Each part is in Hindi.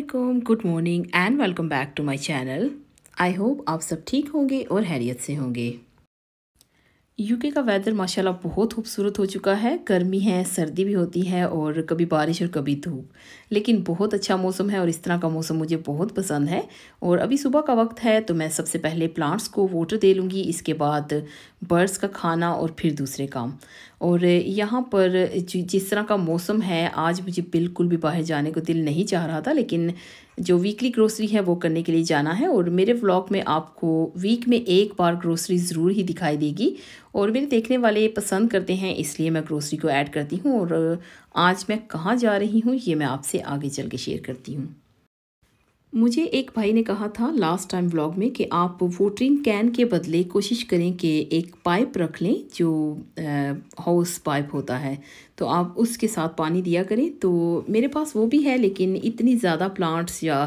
Aslam good morning and welcome back to my channel I hope आप सब ठीक होंगे और हैरियत से होंगे यूके का वेदर माशाल्लाह बहुत खूबसूरत हो चुका है गर्मी है सर्दी भी होती है और कभी बारिश और कभी धूप लेकिन बहुत अच्छा मौसम है और इस तरह का मौसम मुझे बहुत पसंद है और अभी सुबह का वक्त है तो मैं सबसे पहले प्लांट्स को वाटर दे लूँगी इसके बाद बर्ड्स का खाना और फिर दूसरे काम और यहाँ पर जिस तरह का मौसम है आज मुझे बिल्कुल भी बाहर जाने को दिल नहीं चाह रहा था लेकिन जो वीकली ग्रोसरी है वो करने के लिए जाना है और मेरे व्लॉग में आपको वीक में एक बार ग्रोसरी ज़रूर ही दिखाई देगी और मेरे देखने वाले पसंद करते हैं इसलिए मैं ग्रोसरी को ऐड करती हूँ और आज मैं कहाँ जा रही हूँ ये मैं आपसे आगे चल के शेयर करती हूँ मुझे एक भाई ने कहा था लास्ट टाइम व्लॉग में कि आप वोटरिंग कैन के बदले कोशिश करें कि एक पाइप रख लें जो हाउस पाइप होता है तो आप उसके साथ पानी दिया करें तो मेरे पास वो भी है लेकिन इतनी ज़्यादा प्लांट्स या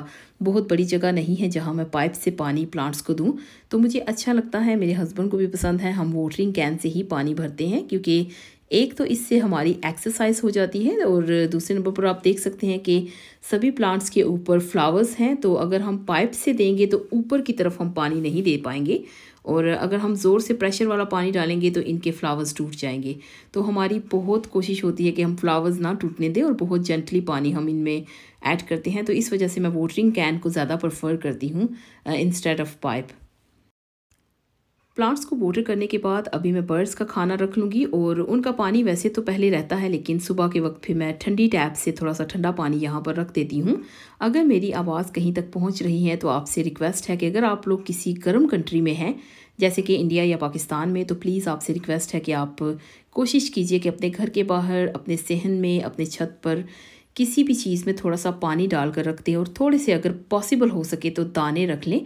बहुत बड़ी जगह नहीं है जहाँ मैं पाइप से पानी प्लांट्स को दूँ तो मुझे अच्छा लगता है मेरे हस्बैंड को भी पसंद है हम वोटरिंग कैन से ही पानी भरते हैं क्योंकि एक तो इससे हमारी एक्सरसाइज हो जाती है और दूसरे नंबर पर आप देख सकते हैं कि सभी प्लांट्स के ऊपर फ्लावर्स हैं तो अगर हम पाइप से देंगे तो ऊपर की तरफ हम पानी नहीं दे पाएंगे और अगर हम ज़ोर से प्रेशर वाला पानी डालेंगे तो इनके फ्लावर्स टूट जाएंगे तो हमारी बहुत कोशिश होती है कि हम फ्लावर्स ना टूटने दें और बहुत जेंटली पानी हम इनमें ऐड करते हैं तो इस वजह से मैं वोटरिंग कैन को ज़्यादा प्रेफर करती हूँ इंस्टेड ऑफ पाइप प्लांट्स को वोटर करने के बाद अभी मैं बर्ड्स का खाना रख लूँगी और उनका पानी वैसे तो पहले रहता है लेकिन सुबह के वक्त फिर मैं ठंडी टैप से थोड़ा सा ठंडा पानी यहाँ पर रख देती हूँ अगर मेरी आवाज़ कहीं तक पहुँच रही है तो आपसे रिक्वेस्ट है कि अगर आप लोग किसी गर्म कंट्री में हैं जैसे कि इंडिया या पाकिस्तान में तो प्लीज़ आपसे रिक्वेस्ट है कि आप कोशिश कीजिए कि अपने घर के बाहर अपने सहन में अपने छत पर किसी भी चीज़ में थोड़ा सा पानी डाल कर रख दें और थोड़े से अगर पॉसिबल हो सके तो दाने रख लें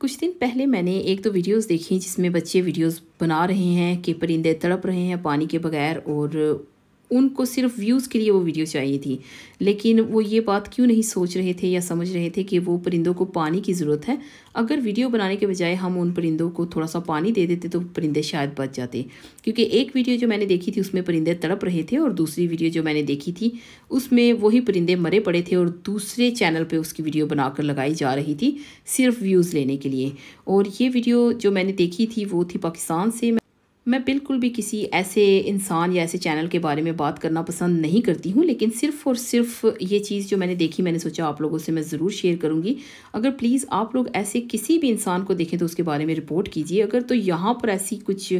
कुछ दिन पहले मैंने एक दो वीडियोस देखी जिसमें बच्चे वीडियोस बना रहे हैं कि परिंदे तड़प रहे हैं पानी के बगैर और उनको सिर्फ व्यूज़ के लिए वो वीडियो चाहिए थी लेकिन वो ये बात क्यों नहीं सोच रहे थे या समझ रहे थे कि वो परिंदों को पानी की ज़रूरत है अगर वीडियो बनाने के बजाय हम उन परिंदों को थोड़ा सा पानी दे देते तो परिंदे शायद बच जाते क्योंकि एक वीडियो जो मैंने देखी थी उसमें परिंदे तड़प रहे थे और दूसरी वीडियो जो मैंने देखी थी उसमें वही परिंदे मरे पड़े थे और दूसरे चैनल पर उसकी वीडियो बनाकर लगाई जा रही थी सिर्फ व्यूज़ लेने के लिए और ये वीडियो जो मैंने देखी थी वो थी पाकिस्तान से मैं बिल्कुल भी किसी ऐसे इंसान या ऐसे चैनल के बारे में बात करना पसंद नहीं करती हूँ लेकिन सिर्फ और सिर्फ ये चीज़ जो मैंने देखी मैंने सोचा आप लोगों से मैं ज़रूर शेयर करूँगी अगर प्लीज़ आप लोग ऐसे किसी भी इंसान को देखें तो उसके बारे में रिपोर्ट कीजिए अगर तो यहाँ पर ऐसी कुछ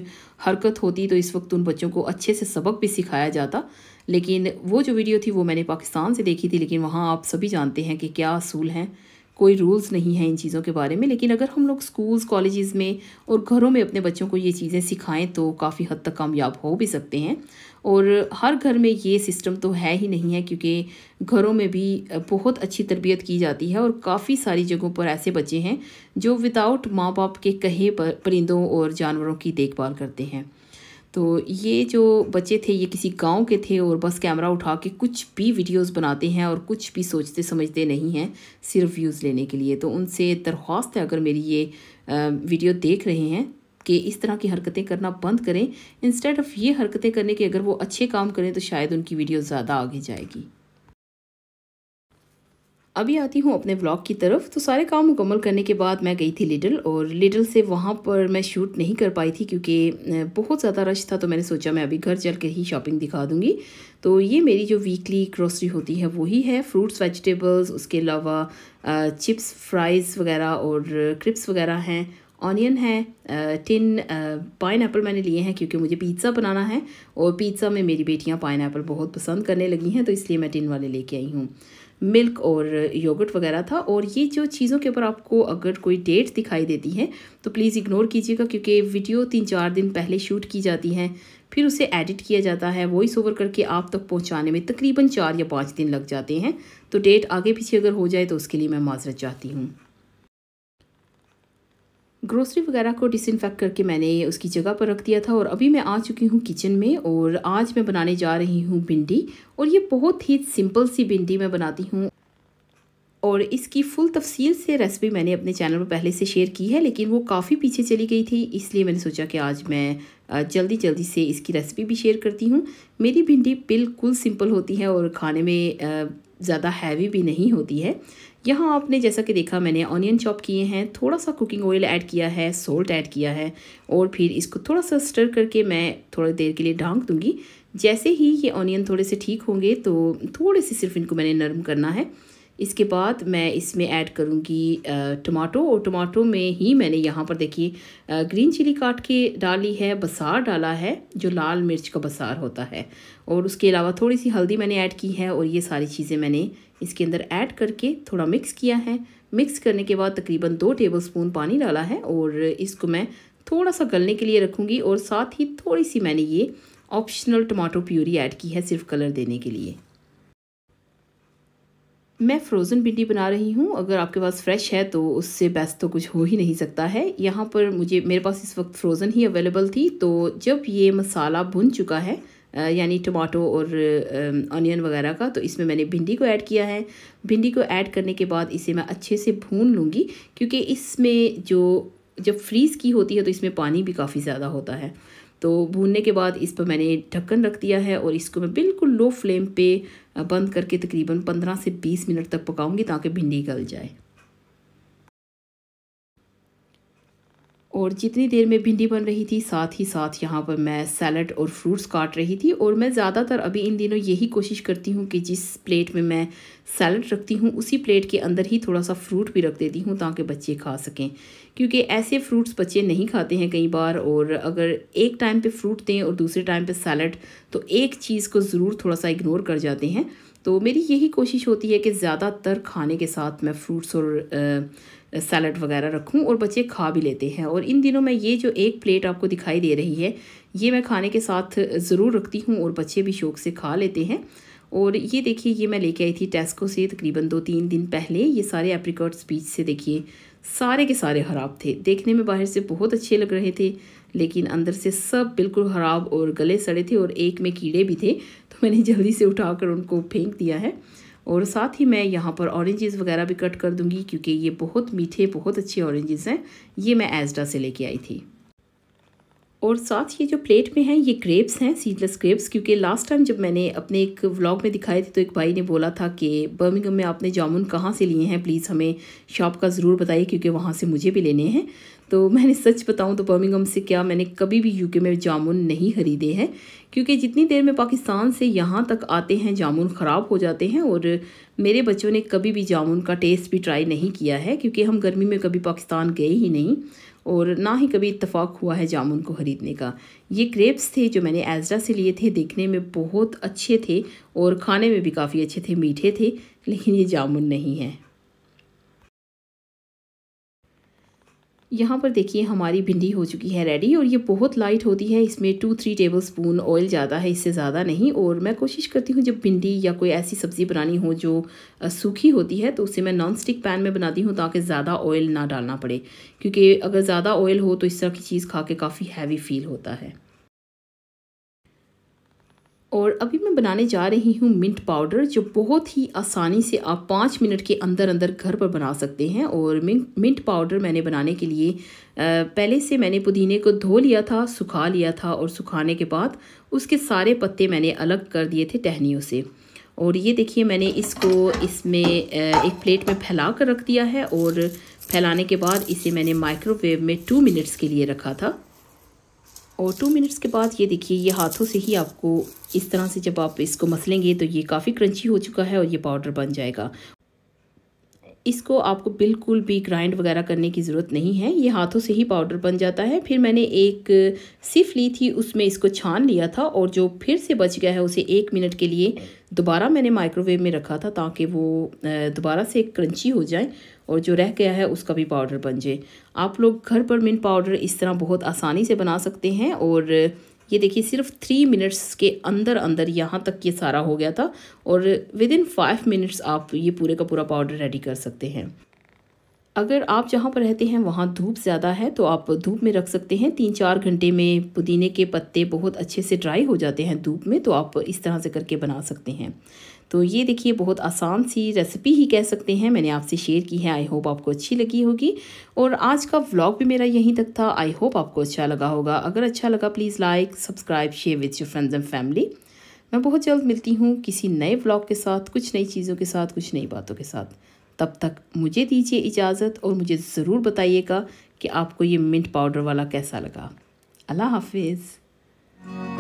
हरकत होती तो इस वक्त उन बच्चों को अच्छे से सबक भी सिखाया जाता लेकिन वो जो वीडियो थी वो मैंने पाकिस्तान से देखी थी लेकिन वहाँ आप सभी जानते हैं कि क्या असूल हैं कोई रूल्स नहीं है इन चीज़ों के बारे में लेकिन अगर हम लोग स्कूल्स कॉलेज़ में और घरों में अपने बच्चों को ये चीज़ें सिखाएं तो काफ़ी हद तक कामयाब हो भी सकते हैं और हर घर में ये सिस्टम तो है ही नहीं है क्योंकि घरों में भी बहुत अच्छी तरबियत की जाती है और काफ़ी सारी जगहों पर ऐसे बच्चे हैं जो विदाउट माँ बाप के कहे पर परिंदों और जानवरों की देखभाल करते हैं तो ये जो बच्चे थे ये किसी गांव के थे और बस कैमरा उठा के कुछ भी वीडियोस बनाते हैं और कुछ भी सोचते समझते नहीं हैं सिर्फ व्यूज़ लेने के लिए तो उनसे दरख्वास्त है अगर मेरी ये वीडियो देख रहे हैं कि इस तरह की हरकतें करना बंद करें इंस्टेड ऑफ़ ये हरकतें करने के अगर वो अच्छे काम करें तो शायद उनकी वीडियो ज़्यादा आगे जाएगी अभी आती हूँ अपने व्लॉग की तरफ तो सारे काम मुकम्मल करने के बाद मैं गई थी लिटिल और लिटिल से वहाँ पर मैं शूट नहीं कर पाई थी क्योंकि बहुत ज़्यादा रश था तो मैंने सोचा मैं अभी घर चल कर ही शॉपिंग दिखा दूँगी तो ये मेरी जो वीकली ग्रोसरी होती है वही है फ्रूट्स वेजिटेबल्स उसके अलावा चिप्स फ्राइज़ वगैरह और क्रिप्स वगैरह हैं ऑनियन है टिन पाइन एप्पल मैंने लिए हैं क्योंकि मुझे पिज़्ज़ा बनाना है और पिज़्ज़ा में मेरी बेटियां पाइन एप्पल बहुत पसंद करने लगी हैं तो इसलिए मैं टिन वाले लेके आई हूँ मिल्क और योगर्ट वगैरह था और ये जो चीज़ों के ऊपर आपको अगर कोई डेट दिखाई देती है तो प्लीज़ इग्नोर कीजिएगा क्योंकि वीडियो तीन चार दिन पहले शूट की जाती है फिर उसे एडिट किया जाता है वॉइस ओवर करके आप तक पहुंचाने में तकरीबन चार या पाँच दिन लग जाते हैं तो डेट आगे पीछे अगर हो जाए तो उसके लिए मैं माजरत चाहती हूँ ग्रोसरी वगैरह को डिसइनफेक्ट करके मैंने उसकी जगह पर रख दिया था और अभी मैं आ चुकी हूँ किचन में और आज मैं बनाने जा रही हूँ भिंडी और ये बहुत ही सिंपल सी भिंडी मैं बनाती हूँ और इसकी फुल तफसील से रेसिपी मैंने अपने चैनल पर पहले से शेयर की है लेकिन वो काफ़ी पीछे चली गई थी इसलिए मैंने सोचा कि आज मैं जल्दी जल्दी से इसकी रेसिपी भी शेयर करती हूँ मेरी भिंडी बिल्कुल सिंपल होती है और खाने में ज़्यादा हैवी भी नहीं होती है यहाँ आपने जैसा कि देखा मैंने ऑनियन चॉप किए हैं थोड़ा सा कुकिंग ऑयल ऐड किया है सोल्ट ऐड किया है और फिर इसको थोड़ा सा स्टर करके मैं थोड़ी देर के लिए ढांक दूँगी जैसे ही ये ऑनियन थोड़े से ठीक होंगे तो थोड़े से सिर्फ इनको मैंने नरम करना है इसके बाद मैं इसमें ऐड करूँगी टमाटो और टमाटो में ही मैंने यहाँ पर देखिए ग्रीन चिली काट के डाली है बसार डाला है जो लाल मिर्च का बसार होता है और उसके अलावा थोड़ी सी हल्दी मैंने ऐड की है और ये सारी चीज़ें मैंने इसके अंदर ऐड करके थोड़ा मिक्स किया है मिक्स करने के बाद तकरीबन दो टेबल स्पून पानी डाला है और इसको मैं थोड़ा सा गलने के लिए रखूँगी और साथ ही थोड़ी सी मैंने ये ऑप्शनल टमाटो प्यूरी ऐड की है सिर्फ कलर देने के लिए मैं फ्रोज़न भिंडी बना रही हूँ अगर आपके पास फ्रेश है तो उससे बेस्ट तो कुछ हो ही नहीं सकता है यहाँ पर मुझे मेरे पास इस वक्त फ्रोज़न ही अवेलेबल थी तो जब ये मसाला भुन चुका है यानी टमाटो और ऑनियन वगैरह का तो इसमें मैंने भिंडी को ऐड किया है भिंडी को ऐड करने के बाद इसे मैं अच्छे से भून लूँगी क्योंकि इसमें जो जब फ्रीज़ की होती है तो इसमें पानी भी काफ़ी ज़्यादा होता है तो भूनने के बाद इस पर मैंने ढक्कन रख दिया है और इसको मैं बिल्कुल लो फ्लेम पे बंद करके तकरीबन 15 से 20 मिनट तक पकाऊंगी ताकि भिंडी गल जाए और जितनी देर में भिंडी बन रही थी साथ ही साथ यहाँ पर मैं सैलड और फ्रूट्स काट रही थी और मैं ज़्यादातर अभी इन दिनों यही कोशिश करती हूँ कि जिस प्लेट में मैं सैलड रखती हूँ उसी प्लेट के अंदर ही थोड़ा सा फ्रूट भी रख देती हूँ ताकि बच्चे खा सकें क्योंकि ऐसे फ्रूट्स बच्चे नहीं खाते हैं कई बार और अगर एक टाइम पर फ्रूट दें और दूसरे टाइम पर सैलड तो एक चीज़ को ज़रूर थोड़ा सा इग्नोर कर जाते हैं तो मेरी यही कोशिश होती है कि ज़्यादातर खाने के साथ मैं फ्रूट्स और आ, सैलड वगैरह रखूँ और बच्चे खा भी लेते हैं और इन दिनों मैं ये जो एक प्लेट आपको दिखाई दे रही है ये मैं खाने के साथ ज़रूर रखती हूँ और बच्चे भी शौक से खा लेते हैं और ये देखिए ये मैं लेके आई थी टेस्को से तकरीबन दो तीन दिन पहले ये सारे एप्रिकॉट बीच से देखिए सारे के सारे ख़राब थे देखने में बाहर से बहुत अच्छे लग रहे थे लेकिन अंदर से सब बिल्कुल ख़राब और गले सड़े थे और एक में कीड़े भी थे तो मैंने जल्दी से उठाकर उनको फेंक दिया है और साथ ही मैं यहाँ पर ऑरेंजेस वगैरह भी कट कर दूँगी क्योंकि ये बहुत मीठे बहुत अच्छे ऑरेंजेस हैं ये मैं एजडा से लेके आई थी और साथ ये जो प्लेट में है ये ग्रेप्स हैं सीडलेस ग्रेप्स क्योंकि लास्ट टाइम जब मैंने अपने एक व्लॉग में दिखाए थे तो एक भाई ने बोला था कि बर्मिंगम में आपने जामुन कहाँ से लिए हैं प्लीज़ हमें शॉप का ज़रूर बताइए क्योंकि वहाँ से मुझे भी लेने हैं तो मैंने सच बताऊं तो बर्मिंगम से क्या मैंने कभी भी यूके में जामुन नहीं ख़रीदे हैं क्योंकि जितनी देर में पाकिस्तान से यहाँ तक आते हैं जामुन ख़राब हो जाते हैं और मेरे बच्चों ने कभी भी जामुन का टेस्ट भी ट्राई नहीं किया है क्योंकि हम गर्मी में कभी पाकिस्तान गए ही नहीं और ना ही कभी इतफ़ाक़ हुआ है जामुन को ख़रीदने का ये क्रेप्स थे जो मैंने एजरा से लिए थे देखने में बहुत अच्छे थे और खाने में भी काफ़ी अच्छे थे मीठे थे लेकिन ये जामुन नहीं है यहाँ पर देखिए हमारी भिंडी हो चुकी है रेडी और ये बहुत लाइट होती है इसमें two three tablespoon oil ज़्यादा है इससे ज़्यादा नहीं और मैं कोशिश करती हूँ जब भिंडी या कोई ऐसी सब्ज़ी बनानी हो जो सूखी होती है तो उसे मैं नॉन स्टिक पैन में बनाती हूँ ताकि ज़्यादा ऑयल ना डालना पड़े क्योंकि अगर ज़्यादा ऑयल हो तो इस तरह की चीज़ खा के काफ़ी हैवी फील होता है और अभी मैं बनाने जा रही हूँ मिंट पाउडर जो बहुत ही आसानी से आप पाँच मिनट के अंदर अंदर घर पर बना सकते हैं और मिंट पाउडर मैंने बनाने के लिए पहले से मैंने पुदीने को धो लिया था सुखा लिया था और सुखाने के बाद उसके सारे पत्ते मैंने अलग कर दिए थे टहनियों से और ये देखिए मैंने इसको इसमें एक प्लेट में फैला कर रख दिया है और फैलाने के बाद इसे मैंने माइक्रोवेव में टू मिनट्स के लिए रखा था और टू मिनट्स के बाद ये देखिए ये हाथों से ही आपको इस तरह से जब आप इसको मसलेंगे तो ये काफ़ी क्रंची हो चुका है और ये पाउडर बन जाएगा इसको आपको बिल्कुल भी ग्राइंड वगैरह करने की ज़रूरत नहीं है ये हाथों से ही पाउडर बन जाता है फिर मैंने एक सिफ ली थी उसमें इसको छान लिया था और जो फिर से बच गया है उसे एक मिनट के लिए दोबारा मैंने माइक्रोवेव में रखा था ताकि वो दोबारा से क्रंची हो जाए और जो रह गया है उसका भी पाउडर बन जाए आप लोग घर पर मिंट पाउडर इस तरह बहुत आसानी से बना सकते हैं और ये देखिए सिर्फ थ्री मिनट्स के अंदर अंदर यहाँ तक ये सारा हो गया था और विद इन फाइव मिनट्स आप ये पूरे का पूरा पाउडर रेडी कर सकते हैं अगर आप जहाँ पर रहते हैं वहाँ धूप ज़्यादा है तो आप धूप में रख सकते हैं तीन चार घंटे में पुदीने के पत्ते बहुत अच्छे से ड्राई हो जाते हैं धूप में तो आप इस तरह से करके बना सकते हैं तो ये देखिए बहुत आसान सी रेसिपी ही कह सकते हैं मैंने आपसे शेयर की है आई होप आपको अच्छी लगी होगी और आज का व्लॉग भी मेरा यहीं तक था आई होप आपको अच्छा लगा होगा अगर अच्छा लगा please like subscribe share with your friends and family मैं बहुत जल्द मिलती हूँ किसी नए व्लॉग के साथ कुछ नई चीज़ों के साथ कुछ नई बातों के साथ तब तक मुझे दीजिए इजाज़त और मुझे ज़रूर बताइएगा कि आपको ये मिंट पाउडर वाला कैसा लगा अल्लाह हाफिज़